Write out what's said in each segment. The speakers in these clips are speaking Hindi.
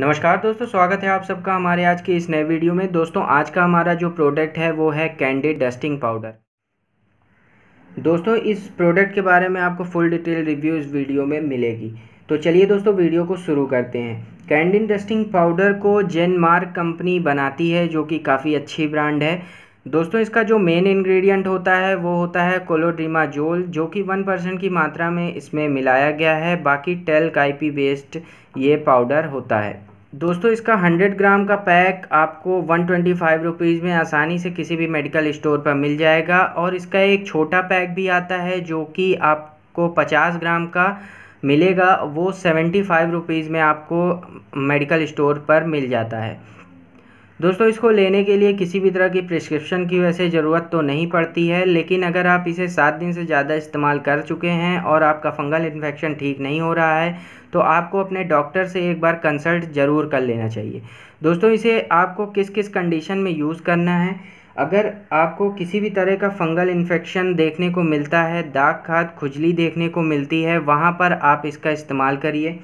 नमस्कार दोस्तों स्वागत है आप सबका हमारे आज के इस नए वीडियो में दोस्तों आज का हमारा जो प्रोडक्ट है वो है कैंडी डस्टिंग पाउडर दोस्तों इस प्रोडक्ट के बारे में आपको फुल डिटेल रिव्यू इस वीडियो में मिलेगी तो चलिए दोस्तों वीडियो को शुरू करते हैं कैंडी डस्टिंग पाउडर को जेनमार्क कंपनी बनाती है जो कि काफ़ी अच्छी ब्रांड है दोस्तों इसका जो मेन इंग्रेडिएंट होता है वो होता है कोलोड्रीमा जोल जो कि वन परसेंट की मात्रा में इसमें मिलाया गया है बाकी टेल काइपी बेस्ड ये पाउडर होता है दोस्तों इसका 100 ग्राम का पैक आपको वन ट्वेंटी फाइव रुपीज़ में आसानी से किसी भी मेडिकल स्टोर पर मिल जाएगा और इसका एक छोटा पैक भी आता है जो कि आपको 50 ग्राम का मिलेगा वो सेवेंटी फाइव रुपीज़ में आपको मेडिकल स्टोर पर मिल जाता है दोस्तों इसको लेने के लिए किसी भी तरह की प्रिस्क्रिप्शन की वैसे ज़रूरत तो नहीं पड़ती है लेकिन अगर आप इसे सात दिन से ज़्यादा इस्तेमाल कर चुके हैं और आपका फंगल इन्फेक्शन ठीक नहीं हो रहा है तो आपको अपने डॉक्टर से एक बार कंसल्ट ज़रूर कर लेना चाहिए दोस्तों इसे आपको किस किस कंडीशन में यूज़ करना है अगर आपको किसी भी तरह का फंगल इन्फेक्शन देखने को मिलता है दाग खाद खुजली देखने को मिलती है वहाँ पर आप इसका इस्तेमाल करिए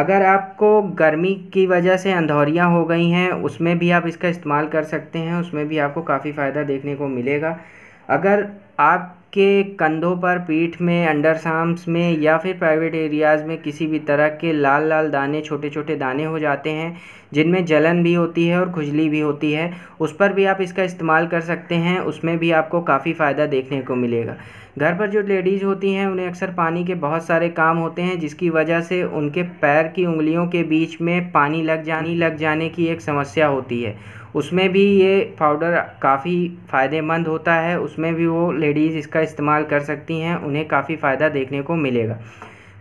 अगर आपको गर्मी की वजह से अंधौरियाँ हो गई हैं उसमें भी आप इसका इस्तेमाल कर सकते हैं उसमें भी आपको काफ़ी फ़ायदा देखने को मिलेगा अगर आपके कंधों पर पीठ में अंडरसाम्स में या फिर प्राइवेट एरियाज़ में किसी भी तरह के लाल लाल दाने छोटे छोटे दाने हो जाते हैं जिनमें जलन भी होती है और खुजली भी होती है उस पर भी आप इसका इस्तेमाल कर सकते हैं उसमें भी आपको काफ़ी फ़ायदा देखने को मिलेगा घर पर जो लेडीज़ होती हैं उन्हें अक्सर पानी के बहुत सारे काम होते हैं जिसकी वजह से उनके पैर की उंगलियों के बीच में पानी लग जानी लग जाने की एक समस्या होती है उसमें भी ये पाउडर काफ़ी फ़ायदेमंद होता है उसमें भी वो लेडीज़ इसका इस्तेमाल कर सकती हैं उन्हें काफ़ी फ़ायदा देखने को मिलेगा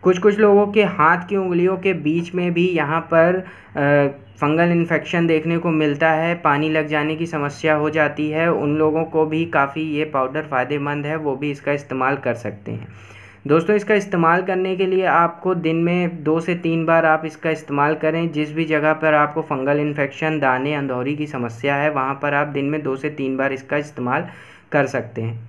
कुछ कुछ लोगों के हाथ की उंगलियों के बीच में भी यहाँ पर फंगल इन्फेक्शन देखने को मिलता है पानी लग जाने की समस्या हो जाती है उन लोगों को भी काफ़ी ये पाउडर फ़ायदेमंद है वो भी इसका इस्तेमाल कर सकते हैं दोस्तों इसका इस्तेमाल करने के लिए आपको दिन में दो से तीन बार आप इसका इस्तेमाल करें जिस भी जगह पर आपको फंगल इन्फेक्शन दाने अंदौरी की समस्या है वहाँ पर आप दिन में दो से तीन बार इसका इस्तेमाल कर सकते हैं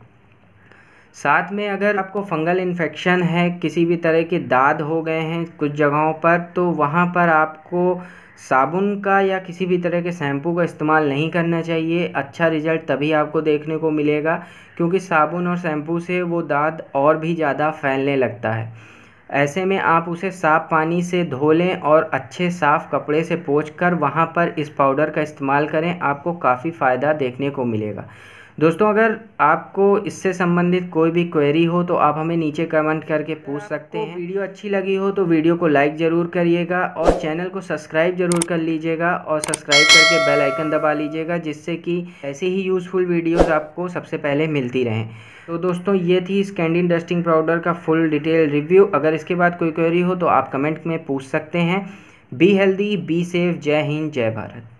साथ में अगर आपको फंगल इन्फेक्शन है किसी भी तरह के दाद हो गए हैं कुछ जगहों पर तो वहाँ पर आपको साबुन का या किसी भी तरह के शैम्पू का इस्तेमाल नहीं करना चाहिए अच्छा रिजल्ट तभी आपको देखने को मिलेगा क्योंकि साबुन और शैम्पू से वो दाद और भी ज़्यादा फैलने लगता है ऐसे में आप उसे साफ़ पानी से धो लें और अच्छे साफ़ कपड़े से पोंछकर कर वहाँ पर इस पाउडर का इस्तेमाल करें आपको काफ़ी फ़ायदा देखने को मिलेगा दोस्तों अगर आपको इससे संबंधित कोई भी क्वेरी हो तो आप हमें नीचे कमेंट करके पूछ सकते हैं वीडियो अच्छी लगी हो तो वीडियो को लाइक ज़रूर करिएगा और चैनल को सब्सक्राइब ज़रूर कर लीजिएगा और सब्सक्राइब करके बेल आइकन दबा लीजिएगा जिससे कि ऐसे ही यूज़फुल वीडियोस आपको सबसे पहले मिलती रहें तो दोस्तों ये थी स्कैंडिन डस्टिंग पाउडर का फुल डिटेल रिव्यू अगर इसके बाद कोई क्वेरी हो तो आप कमेंट में पूछ सकते हैं बी हेल्दी बी सेफ जय हिंद जय भारत